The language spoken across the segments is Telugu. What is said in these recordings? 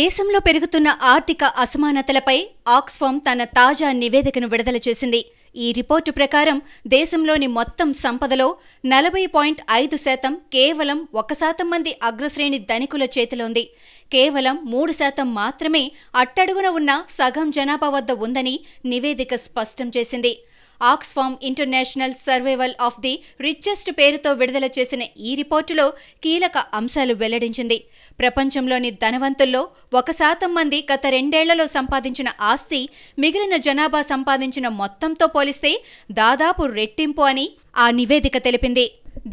దేశంలో పెరుగుతున్న ఆర్థిక అసమానతలపై ఆక్స్ఫామ్ తన తాజా నివేదికను విడుదల చేసింది ఈ రిపోర్టు ప్రకారం దేశంలోని మొత్తం సంపదలో నలభై పాయింట్ ఐదు శాతం కేవలం ఒక శాతం మంది అగ్రశ్రేణి ధనికుల చేతిలోంది కేవలం మూడు శాతం మాత్రమే అట్టడుగున ఉన్న సగం జనాభా వద్ద ఉందని నివేదిక స్పష్టం చేసింది Oxfam international survival of the richest పేరుతో విడుదల చేసిన ఈ రిపోర్టులో కీలక అంశాలు వెల్లడించింది ప్రపంచంలోని ధనవంతుల్లో ఒక శాతం మంది గత రెండేళ్లలో సంపాదించిన ఆస్తి మిగిలిన జనాభా సంపాదించిన మొత్తంతో పోలిస్తే దాదాపు రెట్టింపు అని ఆ నివేదిక తెలిపింది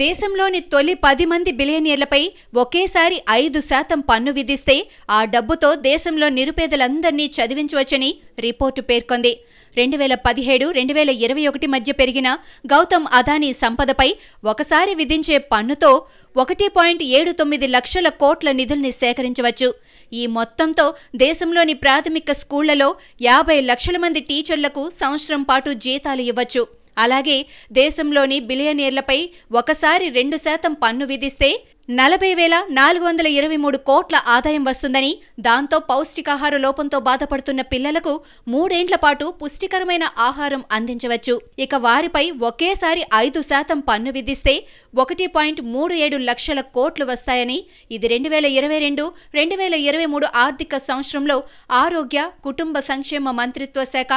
దేశంలోని తొలి పది మంది బిలియనియర్లపై ఒకేసారి ఐదు శాతం పన్ను విధిస్తే ఆ డబ్బుతో దేశంలో నిరుపేదలందర్నీ చదివించవచ్చని రిపోర్టు పేర్కొంది రెండు వేల పదిహేడు రెండు వేల ఇరవై ఒకటి మధ్య పెరిగిన గౌతమ్ అదానీ సంపదపై ఒకసారి విధించే పన్నుతో ఒకటి పాయింట్ ఏడు తొమ్మిది లక్షల కోట్ల నిధుల్ని సేకరించవచ్చు ఈ మొత్తంతో దేశంలోని ప్రాథమిక స్కూళ్లలో యాభై లక్షల మంది టీచర్లకు సంవత్సరం పాటు జీతాలు ఇవ్వచ్చు అలాగే దేశంలోని బిలియనీర్లపై ఒకసారి రెండు శాతం పన్ను విధిస్తే నలభై వేల నాలుగు వందల ఇరవై మూడు కోట్ల ఆదాయం వస్తుందని దాంతో పౌష్టికాహార లోపంతో బాధపడుతున్న పిల్లలకు మూడేండ్ల పాటు పుష్టికరమైన ఆహారం అందించవచ్చు ఇక వారిపై ఒకేసారి ఐదు శాతం పన్ను విధిస్తే ఒకటి పాయింట్ మూడు ఏడు లక్షల కోట్లు వస్తాయని ఇది రెండు వేల ఇరవై రెండు రెండు వేల ఇరవై మూడు ఆర్థిక సంవత్సరంలో ఆరోగ్య కుటుంబ సంక్షేమ మంత్రిత్వ శాఖ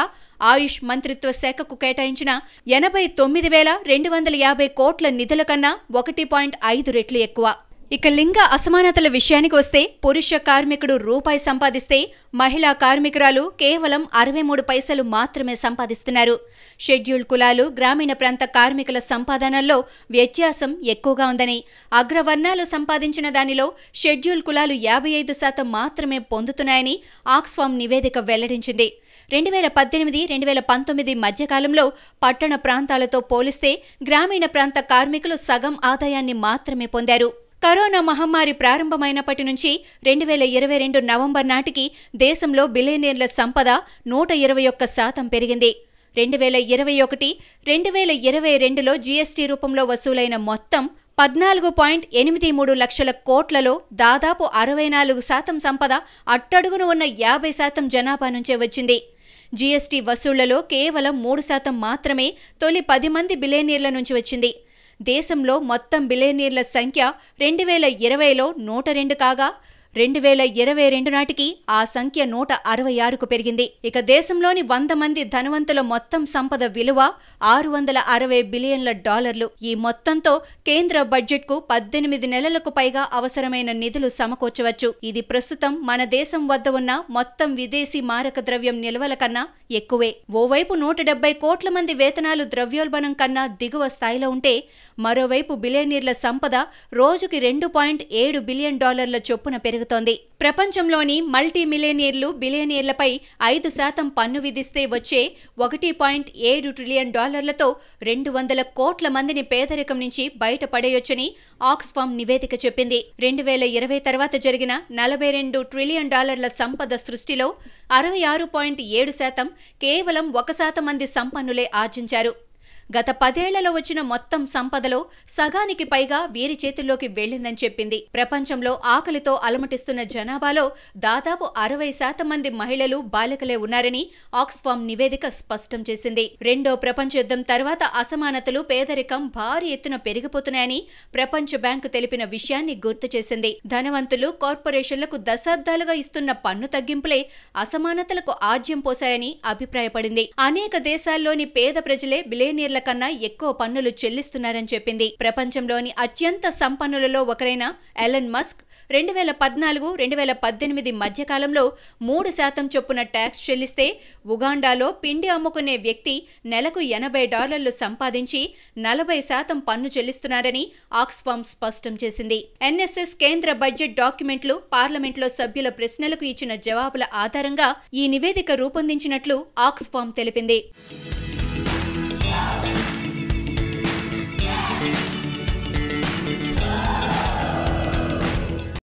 ఆయుష్ మంత్రిత్వ శాఖకు కేటాయించిన ఎనభై తొమ్మిది వేల రెండు వందల యాభై కోట్ల నిధుల కన్నా ఒకటి పాయింట్ ఐదు రెట్లు ఎక్కువ ఇక లింగ అసమానతల విషయానికి వస్తే పురుష కార్మికుడు రూపాయి సంపాదిస్తే మహిళా కార్మికురాలు కేవలం అరవై మూడు పైసలు మాత్రమే సంపాదిస్తున్నారు షెడ్యూల్డ్ కులాలు గ్రామీణ ప్రాంత కార్మికుల సంపాదనల్లో వ్యత్యాసం ఎక్కువగా ఉందని అగ్రవర్ణాలు సంపాదించిన దానిలో షెడ్యూల్ కులాలు యాభై ఐదు శాతం మాత్రమే పొందుతున్నాయని ఆక్స్ఫామ్ నివేదిక వెల్లడించింది రెండు వేల పద్దెనిమిది రెండు వేల పంతొమ్మిది మధ్యకాలంలో పట్టణ ప్రాంతాలతో పోలిస్తే గ్రామీణ ప్రాంత కార్మికులు సగం ఆదాయాన్ని మాత్రమే పొందారు కరోనా మహమ్మారి ప్రారంభమైనప్పటి నుంచి రెండు వేల ఇరవై రెండు నవంబర్ నాటికి దేశంలో బిలియనీర్ల సంపద నూట ఇరవై ఒక్క శాతం పెరిగింది రెండు వేల ఇరవై ఒకటి రెండు వేల ఇరవై రెండులో జీఎస్టీ రూపంలో వసూలైన మొత్తం పద్నాలుగు పాయింట్ ఎనిమిది మూడు లక్షల కోట్లలో దాదాపు అరవై నాలుగు శాతం సంపద అట్టడుగున ఉన్న యాభై శాతం జనాభా నుంచే వచ్చింది జీఎస్టీ వసూళ్లలో కేవలం మూడు శాతం మాత్రమే తొలి పది మంది బిలేనీర్ల నుంచి వచ్చింది దేశంలో మొత్తం బిలేనీర్ల సంఖ్య రెండు వేల ఇరవైలో నూట రెండు కాగా రెండు వేల ఇరవై రెండు నాటికి ఆ సంఖ్య నూట అరవై ఆరుకు పెరిగింది ఇక దేశంలోని వంద మంది ధనవంతుల మొత్తం సంపద విలువ ఆరు వందల అరవై బిలియన్ల డాలర్లు ఈ మొత్తంతో కేంద్ర బడ్జెట్కు పద్దెనిమిది నెలలకు పైగా అవసరమైన నిధులు సమకూర్చవచ్చు ఇది ప్రస్తుతం మన దేశం వద్ద ఉన్న మొత్తం విదేశీ మారక ద్రవ్యం నిల్వల కన్నా ఎక్కువే ఓవైపు నూట డెబ్బై కోట్ల మంది వేతనాలు ద్రవ్యోల్బణం కన్నా దిగువ స్థాయిలో ఉంటే మరోవైపు బిలియనీర్ల సంపద రోజుకి రెండు పాయింట్ ఏడు బిలియన్ డాలర్ల చొప్పున పెరుగు పెరుగుతోంది ప్రపంచంలోని మల్టీ మిలియనీర్లు బిలియనీర్లపై ఐదు శాతం పన్ను విధిస్తే వచ్చే ఒకటి పాయింట్ ఏడు ట్రిలియన్ డాలర్లతో రెండు వందల కోట్ల మందిని పేదరికం నుంచి బయటపడేయొచ్చని ఆక్స్ఫామ్ నివేదిక చెప్పింది రెండు వేల ఇరవై తర్వాత జరిగిన నలభై రెండు ట్రిలియన్ డాలర్ల సంపద సృష్టిలో అరవై ఆరు పాయింట్ ఏడు శాతం కేవలం ఒక శాతం మంది సంపన్నులే ఆర్జించారు గత పదేళ్లలో వచ్చిన మొత్తం సంపదలో సగానికి పైగా వీరి చేతుల్లోకి వెళ్లిందని చెప్పింది ప్రపంచంలో ఆకలితో అలమటిస్తున్న జనాభాలో దాదాపు అరవై శాతం మంది మహిళలు బాలికలే ఉన్నారని ఆక్స్ఫామ్ నివేదిక స్పష్టం చేసింది రెండో ప్రపంచ యుద్ధం తర్వాత అసమానతలు పేదరికం భారీ ఎత్తున పెరిగిపోతున్నాయని ప్రపంచ బ్యాంకు తెలిపిన విషయాన్ని గుర్తు చేసింది ధనవంతులు కార్పొరేషన్లకు దశాబ్దాలుగా ఇస్తున్న పన్ను తగ్గింపులే అసమానతలకు ఆజ్యం పోశాయని అభిప్రాయపడింది అనేక దేశాల్లోని పేద ప్రజలే బిలేనియర్ ఇతరుల కన్నా ఎక్కువ పన్నులు చెల్లిస్తున్నారని చెప్పింది ప్రపంచంలోని అత్యంత సంపన్నులలో ఒకరైన ఎలన్ మస్క్ రెండు వేల పద్నాలుగు రెండు వేల పద్దెనిమిది మధ్యకాలంలో మూడు శాతం చొప్పున ట్యాక్స్ చెల్లిస్తే ఉగాండాలో పిండి అమ్ముకునే వ్యక్తి నెలకు ఎనభై డాలర్లు సంపాదించి నలభై శాతం పన్ను చెల్లిస్తున్నారని ఆక్స్ఫామ్ స్పష్టం చేసింది ఎన్ఎస్ఎస్ కేంద్ర బడ్జెట్ డాక్యుమెంట్లు పార్లమెంట్లో సభ్యుల ప్రశ్నలకు ఇచ్చిన జవాబుల ఆధారంగా ఈ నివేదిక రూపొందించినట్లు ఆక్స్ఫామ్ తెలిపింది